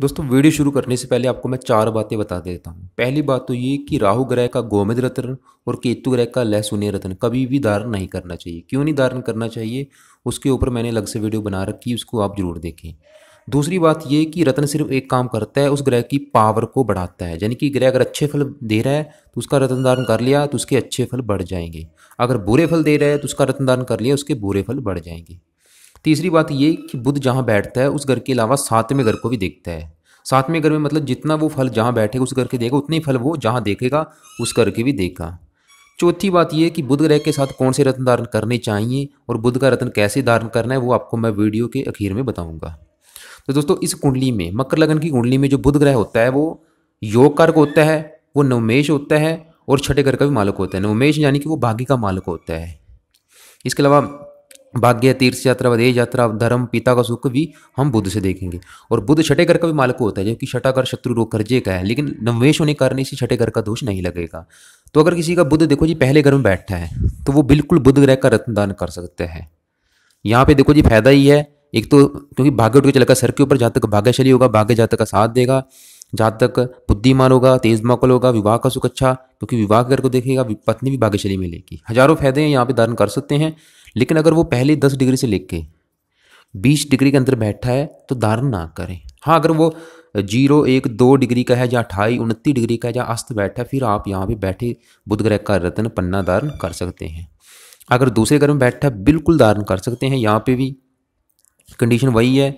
दोस्तों वीडियो शुरू करने से पहले आपको मैं चार बातें बता देता हूँ पहली बात तो ये कि राहु ग्रह का गोमेद रत्न और केतु ग्रह का लहसुनिय रत्न कभी भी धारण नहीं करना चाहिए क्यों नहीं धारण करना चाहिए उसके ऊपर मैंने अलग से वीडियो बना रखी उसको आप जरूर देखें दूसरी बात ये कि रत्न सिर्फ एक काम करता है उस ग्रह की पावर को बढ़ाता है यानी कि ग्रह अगर अच्छे फल दे रहा है तो उसका रत्न धारण कर लिया तो उसके अच्छे फल बढ़ जाएंगे अगर बुरे फल दे रहा है तो उसका रत्न धारण कर लिया उसके बुरे फल बढ़ जाएंगे तीसरी बात ये कि बुद्ध जहाँ बैठता है उस घर के अलावा सातवें घर को भी देखता है सातवें घर में मतलब जितना वो फल जहाँ बैठेगा उस घर के देगा उतने फल वो जहाँ देखेगा उस घर के भी देगा चौथी बात यह कि बुद्ध ग्रह के साथ कौन से रत्न धारण करने चाहिए और बुद्ध का रत्न कैसे धारण करना है वो आपको मैं वीडियो के अखीर में बताऊंगा तो दोस्तों इस कुंडली में मकर लगन की कुंडली में जो बुध ग्रह होता है वो योग कारक होता है वो नवमेश होता है और छठे घर का भी मालक होता है नवमेश यानी कि वो भाग्य का मालक होता है इसके अलावा भाग्य तीर्थ यात्रा वधे यात्रा धर्म पिता का सुख भी हम बुद्ध से देखेंगे और बुद्ध छठे घर का भी मालक होता है जबकि छठा घर शत्रु रोग कर्जे का है लेकिन नवेश होने के कारण इसी छठे घर का दोष नहीं लगेगा तो अगर किसी का बुद्ध देखो जी पहले घर में बैठा है तो वो बिल्कुल बुद्ध ग्रह का रत्नदान कर सकते हैं यहाँ पे देखो जी फायदा ही है एक तो क्योंकि भाग्य उठ के चलेगा सर के ऊपर जहाँ तक भाग्यशाली होगा भाग्य जहाँ तक का साथ देगा जहाँ तक बुद्धिमान होगा तेज मकल होगा विवाह का सुख अच्छा क्योंकि विवाह करके देखेगा पत्नी भी भाग्यशाली मिलेगी हजारों फायदे यहाँ पे धारण कर सकते हैं लेकिन अगर वो पहले दस डिग्री से लेके बीस डिग्री के अंदर बैठा है तो धारण ना करें हाँ अगर वो जीरो एक दो डिग्री का है या अठाई उनतीस डिग्री का है या अस्त बैठा है फिर आप यहाँ पे बैठे बुध ग्रह का रत्न पन्ना धारण कर सकते हैं अगर दूसरे घर में बैठा है बिल्कुल धारण कर सकते हैं यहाँ पे भी कंडीशन वही है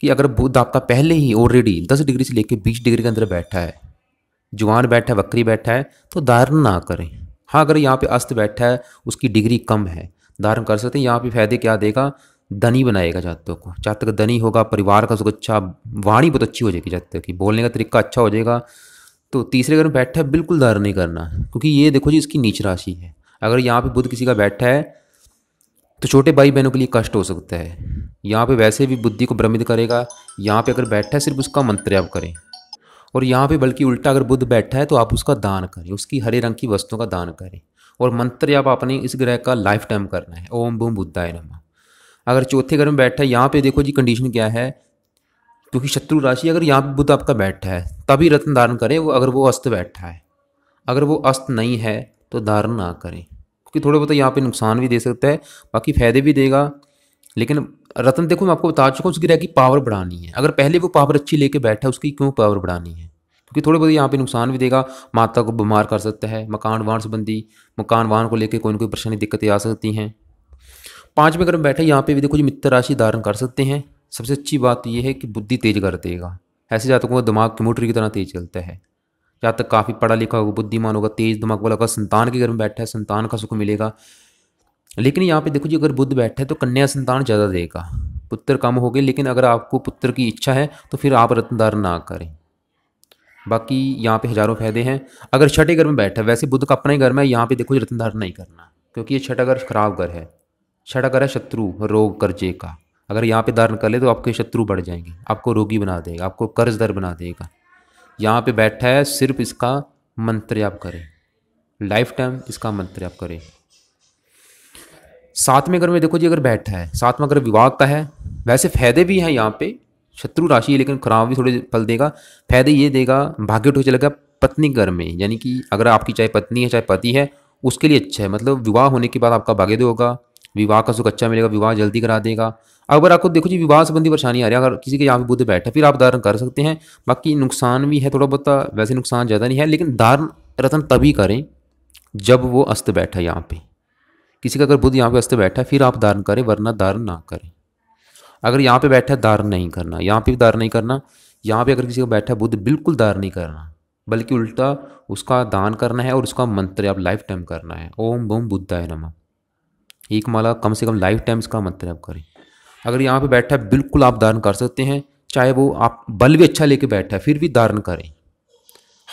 कि अगर बुद्ध आपका पहले ही ऑलरेडी दस डिग्री से लेकर बीस डिग्री के अंदर बैठा है जुआन बैठा है वक्री बैठा है तो धारण ना करें हाँ अगर यहाँ पे अस्त बैठा है उसकी डिग्री कम है धारण कर सकते हैं यहाँ पे फायदे क्या देगा धनी बनाएगा जातकों को जातक धनी होगा परिवार का सुख अच्छा वाणी बहुत अच्छी हो जाएगी जातक की बोलने का तरीका अच्छा हो जाएगा तो तीसरे घर में बैठा है बिल्कुल धारण नहीं करना क्योंकि ये देखो जी इसकी नीच राशि है अगर यहाँ पे बुद्ध किसी का बैठा है तो छोटे भाई बहनों के लिए कष्ट हो सकता है यहाँ पे वैसे भी बुद्धि को भ्रमित करेगा यहाँ पे अगर बैठा है सिर्फ उसका मंत्र आप करें और यहाँ पे बल्कि उल्टा अगर बुद्ध बैठा है तो आप उसका दान करें उसकी हरे रंग की वस्तुओं का दान करें और मंत्र आप अपने इस ग्रह का लाइफ टाइम करना है ओम बुद्धा है नमः अगर चौथे घर में बैठा है यहाँ पे देखो जी कंडीशन क्या है क्योंकि शत्रु राशि अगर यहाँ पे बुद्ध आपका बैठा है तभी रत्न धारण करें वो अगर वो अस्त बैठा है अगर वो अस्त नहीं है तो धारण ना करें क्योंकि थोड़ा बहुत यहाँ पे नुकसान भी दे सकता है बाकी फ़ायदे भी देगा लेकिन रतन देखो मैं आपको बता चुका हूँ उसकी रह की पावर बढ़ानी है अगर पहले वो पावर अच्छी लेके बैठा है उसकी क्यों पावर बढ़ानी है क्योंकि थोड़े बहुत यहाँ पे नुकसान भी देगा माता को बीमार कर सकता है मकान वाहन संबंधी मकान वाहन को लेकर कोई ना कोई परेशानी दिक्कतें आ सकती हैं घर में बैठे यहाँ पे भी देखो मित्र राशि धारण कर सकते हैं सबसे अच्छी बात यह है कि बुद्धि तेज कर देगा ऐसे जातकों का दिमाग की की तरह तेज चलता है जहाँ तक काफ़ी पढ़ा लिखा होगा बुद्धिमान होगा तेज दिमाग वाला होगा संतान के घर में बैठा है संतान का सुख मिलेगा लेकिन यहाँ पे देखो जी अगर बुद्ध बैठे तो कन्या संतान ज़्यादा देगा पुत्र कम हो गए लेकिन अगर आपको पुत्र की इच्छा है तो फिर आप रत्नदार ना करें बाकी यहाँ पे हजारों फायदे हैं अगर छठे घर में बैठा वैसे बुद्ध का अपना ही घर में यहाँ पे देखो रत्नदार नहीं करना क्योंकि ये छठा घर खराब घर है छठा घर है शत्रु रोग कर्जे का अगर यहाँ पे धारण कर ले तो आपके शत्रु बढ़ जाएंगे आपको रोगी बना देगा आपको कर्जदार बना देगा यहाँ पे बैठा है सिर्फ इसका मंत्र आप करें लाइफ टाइम इसका मंत्र आप करें सातवें घर में देखो जी अगर बैठा है सातवां घर विवाह का है वैसे फायदे भी हैं यहाँ पे शत्रु राशि है लेकिन खराब भी थोड़े फल देगा फायदे ये देगा भाग्य ठोक चलेगा पत्नी घर में यानी कि अगर आपकी चाहे पत्नी है चाहे पति है उसके लिए अच्छा है मतलब विवाह होने के बाद आपका भाग्य होगा विवाह का सुख अच्छा मिलेगा विवाह जल्दी करा देगा अगर आपको देखो जी विवाह संबंधी परेशानी आ रही है अगर किसी के यहाँ पर बुद्ध बैठे फिर आप धारण कर सकते हैं बाकी नुकसान भी है थोड़ा बहुत वैसे नुकसान ज़्यादा नहीं है लेकिन धारण रत्न तभी करें जब वो अस्त बैठा है यहाँ पर किसी का अगर बुद्ध यहाँ पे हंसते बैठा है फिर आप धारण करें वरना धारण ना करें अगर यहाँ पे बैठा है धारण नहीं करना यहाँ पे भी धारण नहीं करना यहाँ पे अगर किसी का बैठा है बुद्ध बिल्कुल धारण नहीं करना बल्कि उल्टा उसका दान करना है और उसका मंत्र आप लाइफ टाइम करना है ओम बम बुद्धाय नमः एक माला कम से कम लाइफ टाइम इसका मंत्र आप करें अगर यहाँ पे बैठा है बिल्कुल आप धारण कर सकते हैं चाहे वो आप बल भी अच्छा लेके बैठा है फिर भी धारण करें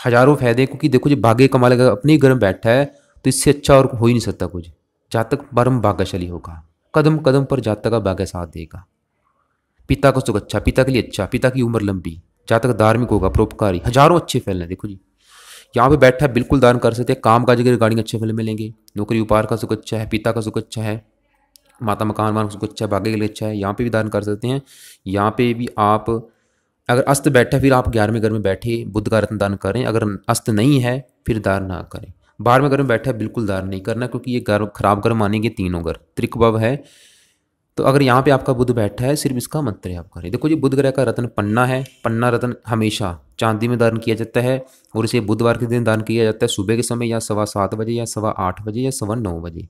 हजारों फायदे क्योंकि देखो जो भाग्य कमा लगा अपने ही घर में बैठा है तो इससे अच्छा और हो ही नहीं सकता कुछ जातक परम भाग्यशाली होगा कदम कदम पर जातक का भाग्य साथ देगा पिता का सुख अच्छा पिता के लिए अच्छा पिता की उम्र लंबी जातक धार्मिक होगा परोपकारी हजारों अच्छे फैलने देखो जी यहाँ पे बैठा बिल्कुल दान कर सकते हैं काम काज के रिगार्डिंग अच्छे फल मिलेंगे नौकरी उपहार का सुख अच्छा है पिता का सुख अच्छा है माता मकान मान का सुख अच्छा है भाग्य के लिए अच्छा है यहाँ पे भी दान कर सकते हैं यहाँ पे भी आप अगर अस्त बैठा फिर आप ग्यारहवें घर में बैठे बुद्ध का रत्न दान करें अगर अस्त नहीं है फिर दान ना करें बाहर में घर में बैठा है बिल्कुल दार नहीं करना क्योंकि ये घर खराब घर मानेंगे तीनों घर त्रिकभव है तो अगर यहाँ पे आपका बुध बैठा है सिर्फ इसका मंत्र है आप करें देखो जी बुध ग्रह का रत्न पन्ना है पन्ना रत्न हमेशा चांदी में दान किया जाता है और इसे बुधवार के दिन दान किया जाता है सुबह के समय या सवा सात बजे या सवा आठ बजे या सवा नौ बजे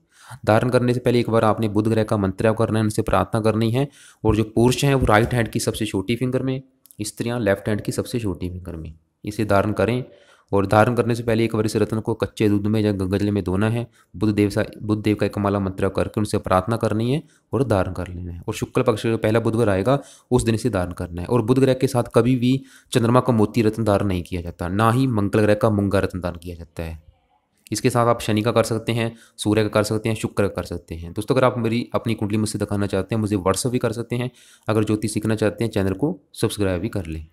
धारण करने से पहले एक बार आपने बुध ग्रह का मंत्र करना है उनसे प्रार्थना करनी है और जो पुरुष हैं वो राइट हैंड की सबसे छोटी फिंगर में स्त्रियाँ लेफ्ट हैंड की सबसे छोटी फिंगर में इसे धारण करें और धारण करने से पहले एक बार इस रत्न को कच्चे दूध में या गंगजल में धोना है बुद्ध देव सा बुद्ध देव का एक माला मंत्र करके उनसे प्रार्थना करनी है और धारण कर लेना है और शुक्ल पक्ष का पहला बुधवार आएगा उस दिन से धारण करना है और बुध ग्रह के साथ कभी भी चंद्रमा का मोती रत्न धारण नहीं किया जाता ना ही मंगल ग्रह का मुंगा रत्न दान किया जाता है इसके साथ आप शनि का कर सकते हैं सूर्य का कर सकते हैं शुक्र का कर सकते हैं दोस्तों अगर आप मेरी अपनी कुंडली मुझसे दिखाना चाहते हैं मुझे व्हाट्सअप भी कर सकते हैं अगर ज्योतिष सीखना चाहते हैं चैनल को सब्सक्राइब भी कर लें